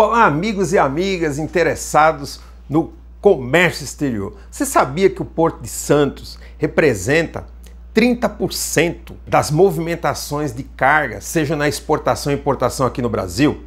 Olá, amigos e amigas interessados no comércio exterior. Você sabia que o Porto de Santos representa 30% das movimentações de carga, seja na exportação e importação aqui no Brasil?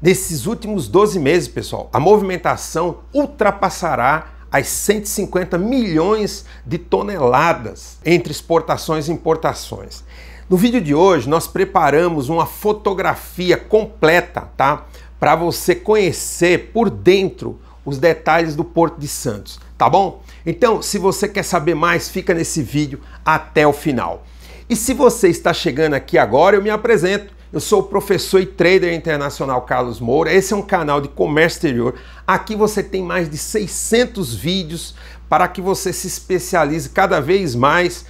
Nesses últimos 12 meses, pessoal, a movimentação ultrapassará as 150 milhões de toneladas entre exportações e importações. No vídeo de hoje, nós preparamos uma fotografia completa, tá? para você conhecer por dentro os detalhes do Porto de Santos, tá bom? Então, se você quer saber mais, fica nesse vídeo até o final. E se você está chegando aqui agora, eu me apresento. Eu sou o professor e trader internacional Carlos Moura. Esse é um canal de comércio exterior. Aqui você tem mais de 600 vídeos para que você se especialize cada vez mais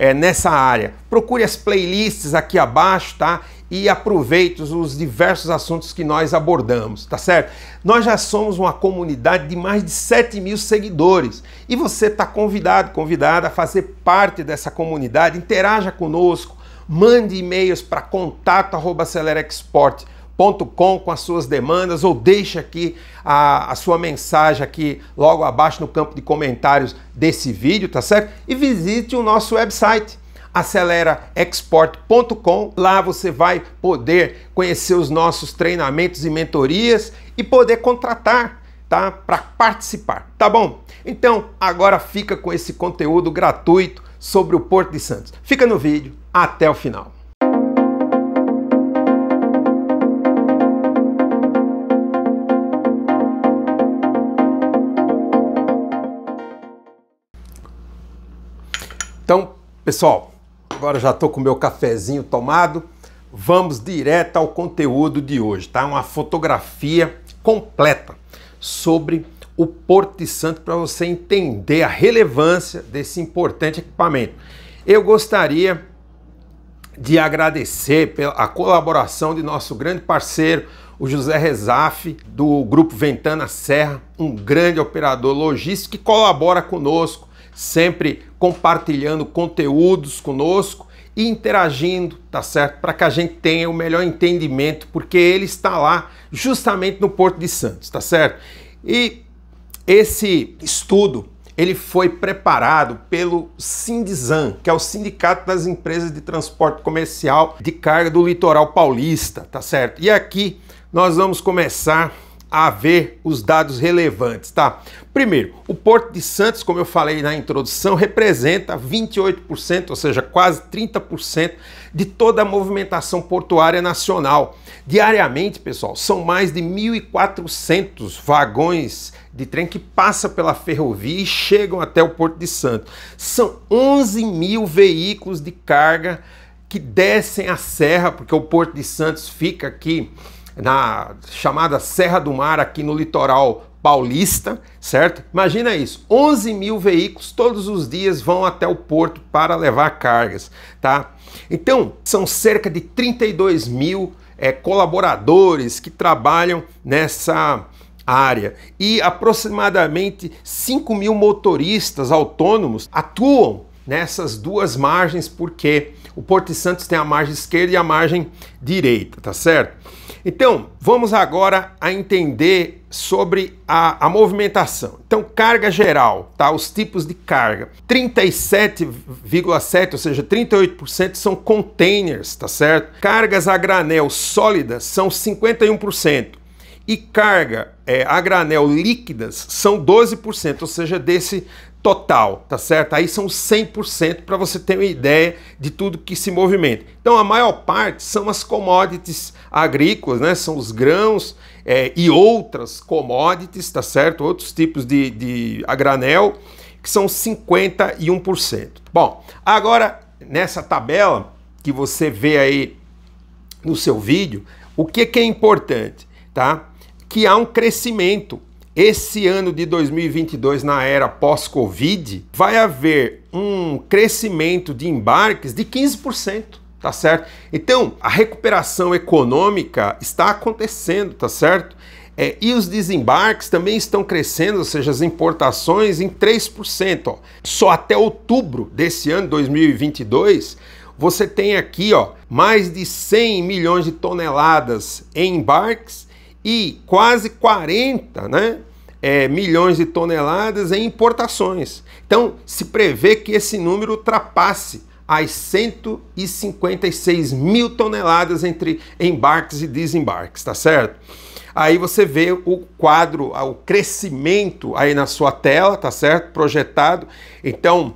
é, nessa área. Procure as playlists aqui abaixo, tá? E aproveite os diversos assuntos que nós abordamos, tá certo? Nós já somos uma comunidade de mais de 7 mil seguidores e você está convidado, convidada a fazer parte dessa comunidade. Interaja conosco, mande e-mails para contato@celerexport.com com as suas demandas ou deixe aqui a, a, sua mensagem aqui logo abaixo no campo de comentários desse vídeo, tá certo? E visite o nosso website aceleraexport.com. Lá você vai poder conhecer os nossos treinamentos e mentorias e poder contratar, tá? Para participar, tá bom? Então, agora fica com esse conteúdo gratuito sobre o Porto de Santos. Fica no vídeo até o final. Então, pessoal, agora já estou com meu cafezinho tomado. Vamos direto ao conteúdo de hoje, tá? Uma fotografia completa sobre o Porto de Santo para você entender a relevância desse importante equipamento. Eu gostaria de agradecer pela colaboração de nosso grande parceiro, o José Rezaf, do Grupo Ventana Serra, um grande operador logístico que colabora conosco sempre compartilhando conteúdos conosco e interagindo, tá certo? Para que a gente tenha o melhor entendimento, porque ele está lá justamente no Porto de Santos, tá certo? E esse estudo ele foi preparado pelo Sindizan, que é o Sindicato das Empresas de Transporte Comercial de Carga do Litoral Paulista, tá certo? E aqui nós vamos começar a ver os dados relevantes, tá? Primeiro, o Porto de Santos, como eu falei na introdução, representa 28%, ou seja, quase 30% de toda a movimentação portuária nacional. Diariamente, pessoal, são mais de 1.400 vagões de trem que passa pela ferrovia e chegam até o Porto de Santos. São 11 mil veículos de carga que descem a serra, porque o Porto de Santos fica aqui na chamada Serra do Mar, aqui no litoral paulista, certo? Imagina isso, 11 mil veículos todos os dias vão até o porto para levar cargas, tá? Então, são cerca de 32 mil é, colaboradores que trabalham nessa área e aproximadamente 5 mil motoristas autônomos atuam nessas duas margens porque o Porto Santos tem a margem esquerda e a margem direita, tá certo? Então, vamos agora a entender sobre a, a movimentação. Então, carga geral, tá? Os tipos de carga. 37,7, ou seja, 38% são containers, tá certo? Cargas a granel sólidas são 51% e carga é, a granel líquidas são 12%, ou seja, desse total, tá certo? Aí são 100% para você ter uma ideia de tudo que se movimenta. Então a maior parte são as commodities agrícolas, né? São os grãos é, e outras commodities, tá certo? Outros tipos de, de a granel, que são 51%. Bom, agora nessa tabela que você vê aí no seu vídeo, o que, que é importante, tá? que há um crescimento. Esse ano de 2022, na era pós-Covid, vai haver um crescimento de embarques de 15%, tá certo? Então, a recuperação econômica está acontecendo, tá certo? É, e os desembarques também estão crescendo, ou seja, as importações em 3%. Ó. Só até outubro desse ano, 2022, você tem aqui ó, mais de 100 milhões de toneladas em embarques e quase 40 né, é, milhões de toneladas em importações. Então, se prevê que esse número ultrapasse as 156 mil toneladas entre embarques e desembarques, tá certo? Aí você vê o quadro, o crescimento aí na sua tela, tá certo? Projetado. Então,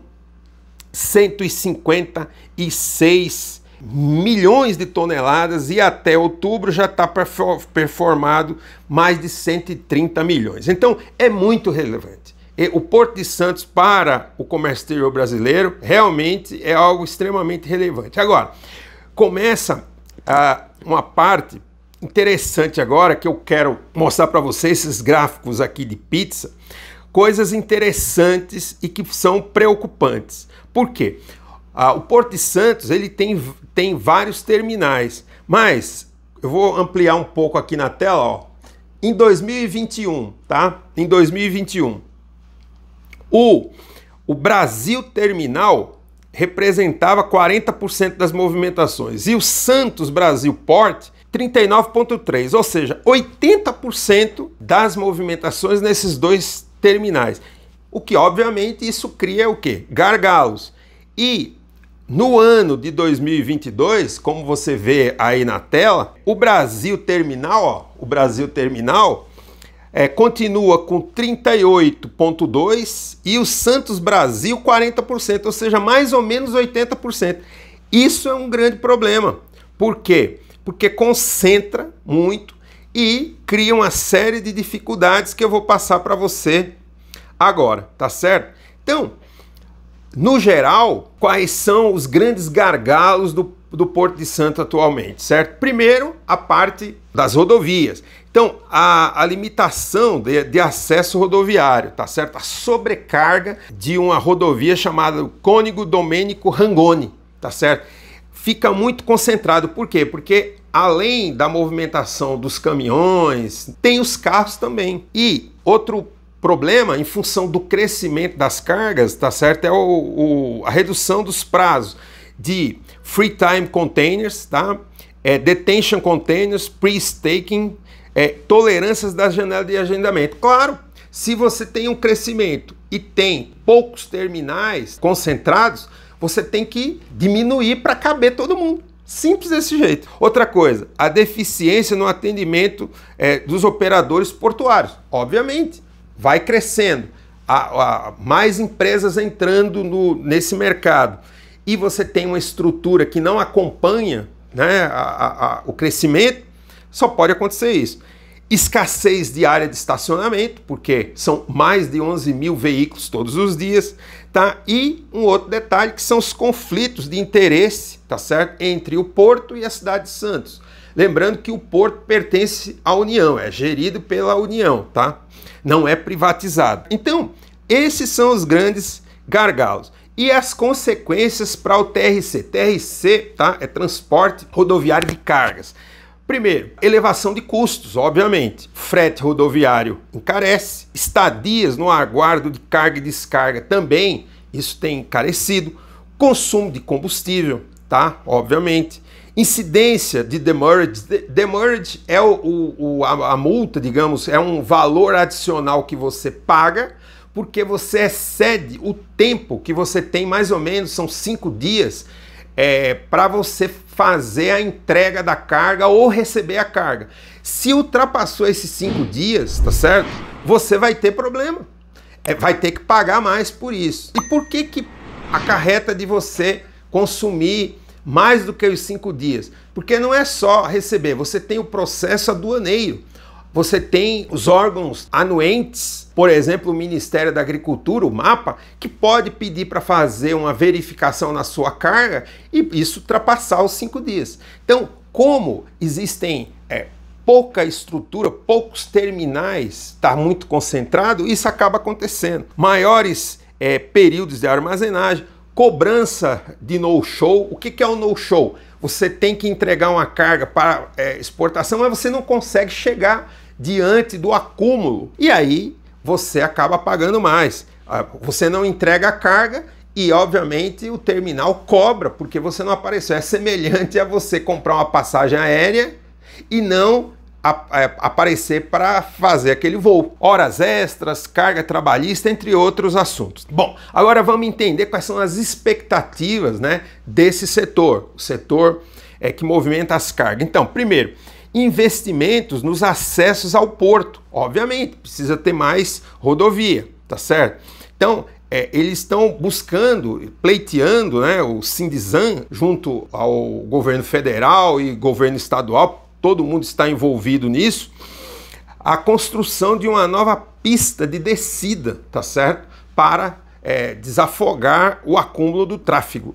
156 mil milhões de toneladas e até outubro já está performado mais de 130 milhões. Então é muito relevante. E o Porto de Santos para o comércio exterior brasileiro realmente é algo extremamente relevante. Agora, começa ah, uma parte interessante agora que eu quero mostrar para vocês esses gráficos aqui de pizza, coisas interessantes e que são preocupantes. Por quê? Ah, o Porto de Santos ele tem, tem vários terminais, mas eu vou ampliar um pouco aqui na tela, ó. Em 2021, tá? Em 2021, o, o Brasil Terminal representava 40% das movimentações e o Santos Brasil Port 39,3%, ou seja, 80% das movimentações nesses dois terminais. O que, obviamente, isso cria o quê? Gargalos. E no ano de 2022, como você vê aí na tela, o Brasil Terminal, ó, o Brasil Terminal é, continua com 38,2% e o Santos Brasil 40%, ou seja, mais ou menos 80%. Isso é um grande problema. Por quê? Porque concentra muito e cria uma série de dificuldades que eu vou passar para você agora, tá certo? Então, no geral, quais são os grandes gargalos do, do Porto de Santo atualmente, certo? Primeiro, a parte das rodovias. Então, a, a limitação de, de, acesso rodoviário, tá certo? A sobrecarga de uma rodovia chamada Cônigo Domênico Rangoni, tá certo? Fica muito concentrado. Por quê? Porque além da movimentação dos caminhões, tem os carros também. E outro problema, em função do crescimento das cargas, tá certo? É o, o a redução dos prazos de free time containers, tá? É, detention containers, pre-staking, é, tolerâncias da janela de agendamento. Claro, se você tem um crescimento e tem poucos terminais concentrados, você tem que diminuir para caber todo mundo. Simples desse jeito. Outra coisa, a deficiência no atendimento é, dos operadores portuários. Obviamente, vai crescendo, há, há mais empresas entrando no, nesse mercado e você tem uma estrutura que não acompanha né, a, a, a, o crescimento, só pode acontecer isso. Escassez de área de estacionamento, porque são mais de 11 mil veículos todos os dias, tá? E um outro detalhe que são os conflitos de interesse, tá certo? Entre o Porto e a cidade de Santos. Lembrando que o porto pertence à União, é gerido pela União, tá? Não é privatizado. Então, esses são os grandes gargalos. E as consequências para o TRC? TRC, tá? É transporte rodoviário de cargas. Primeiro, elevação de custos, obviamente. Frete rodoviário encarece. Estadias no aguardo de carga e descarga também, isso tem encarecido. Consumo de combustível, tá? Obviamente. Incidência de demurrage. Demurrage é o, o, o a, a multa, digamos, é um valor adicional que você paga porque você excede o tempo que você tem, mais ou menos, são cinco dias, é, para você fazer a entrega da carga ou receber a carga. Se ultrapassou esses cinco dias, tá certo? Você vai ter problema. É, vai ter que pagar mais por isso. E por que, que acarreta de você consumir mais do que os cinco dias. Porque não é só receber, você tem o processo aduaneiro. Você tem os órgãos anuentes, por exemplo, o Ministério da Agricultura, o MAPA, que pode pedir para fazer uma verificação na sua carga e isso ultrapassar os cinco dias. Então, como existem é, pouca estrutura, poucos terminais, está muito concentrado, isso acaba acontecendo. Maiores é, períodos de armazenagem, Cobrança de no-show. O que, que é o no-show? Você tem que entregar uma carga para é, exportação, mas você não consegue chegar diante do acúmulo. E aí você acaba pagando mais. Ah, você não entrega a carga e, obviamente, o terminal cobra porque você não apareceu. É semelhante a você comprar uma passagem aérea e não é, aparecer para fazer aquele voo. Horas extras, carga trabalhista, entre outros assuntos. Bom, agora vamos entender quais são as expectativas né, desse setor, o setor é, que movimenta as cargas. Então, primeiro, investimentos nos acessos ao porto. Obviamente, precisa ter mais rodovia, tá certo? Então, é, eles estão buscando, pleiteando né, o Sindizan junto ao governo federal e governo estadual todo mundo está envolvido nisso, a construção de uma nova pista de descida, tá certo? Para é, desafogar o acúmulo do tráfego.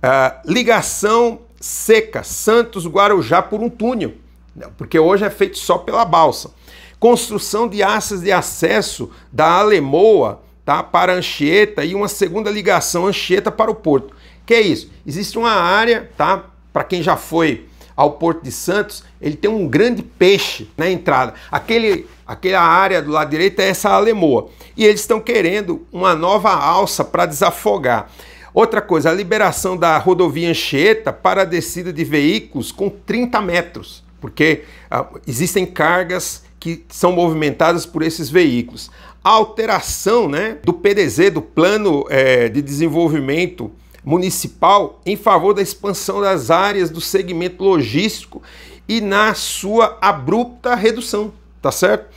É, ligação seca, Santos-Guarujá por um túnel, né? porque hoje é feito só pela balsa. Construção de aças de acesso da Alemoa tá, para Anchieta e uma segunda ligação Anchieta para o Porto. Que é isso? Existe uma área, tá? Para quem já foi ao Porto de Santos, ele tem um grande peixe na entrada. Aquele, aquela área do lado direito é essa alemoa. E eles estão querendo uma nova alça para desafogar. Outra coisa, a liberação da rodovia Anchieta para a descida de veículos com 30 metros, porque ah, existem cargas que são movimentadas por esses veículos. A alteração né, do PDZ, do Plano é, de Desenvolvimento municipal em favor da expansão das áreas do segmento logístico e na sua abrupta redução, tá certo?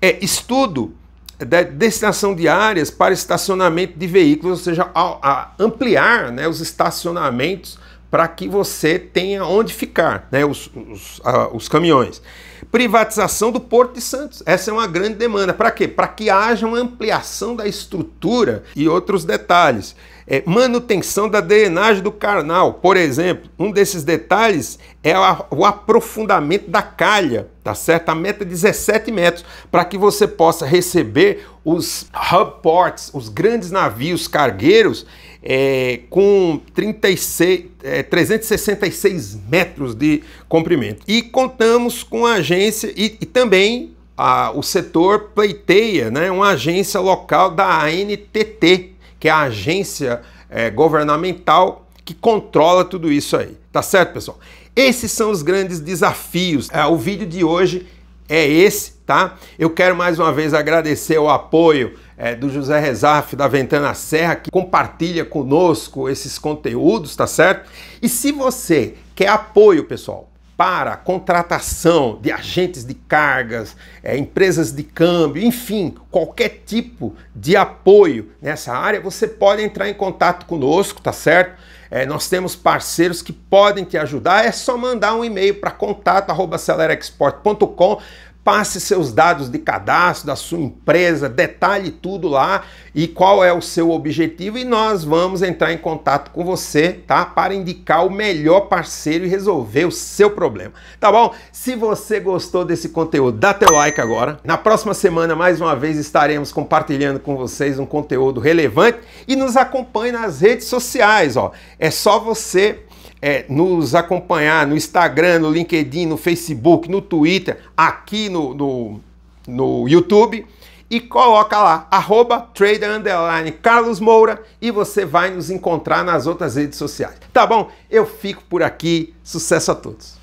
É estudo da destinação de áreas para estacionamento de veículos, ou seja, a, a ampliar né, os estacionamentos para que você tenha onde ficar, né, os, os, a, ah, os caminhões. Privatização do Porto de Santos. Essa é uma grande demanda. Para quê? Para que haja uma ampliação da estrutura e outros detalhes. É, manutenção da drenagem do carnal, por exemplo. Um desses detalhes é o aprofundamento da calha, tá certo? A meta é 17 metros, para que você possa receber os hub ports, os grandes navios cargueiros, é, com 36, é, 366 metros de comprimento. E contamos com a agência e, e também a, o setor pleiteia, né, uma agência local da ANTT, que é a agência é, governamental que controla tudo isso aí. Tá certo, pessoal? Esses são os grandes desafios. É, o vídeo de hoje é esse, tá? Eu quero mais uma vez agradecer o apoio é, do José Rezaf, da Ventana Serra, que compartilha conosco esses conteúdos, tá certo? E se você quer apoio, pessoal, para contratação de agentes de cargas, é, empresas de câmbio, enfim, qualquer tipo de apoio nessa área, você pode entrar em contato conosco, tá certo? É, nós temos parceiros que podem te ajudar. É só mandar um e-mail para contato@celerexport.com passe seus dados de cadastro da sua empresa, detalhe tudo lá e qual é o seu objetivo e nós vamos entrar em contato com você, tá? Para indicar o melhor parceiro e resolver o seu problema, tá bom? Se você gostou desse conteúdo, dá teu like agora. Na próxima semana, mais uma vez, estaremos compartilhando com vocês um conteúdo relevante e nos acompanhe nas redes sociais, ó. É só você é, nos acompanhar no Instagram, no LinkedIn, no Facebook, no Twitter, aqui no, no, no YouTube e coloca lá, arroba trader underline Carlos Moura e você vai nos encontrar nas outras redes sociais. Tá bom? Eu fico por aqui. Sucesso a todos!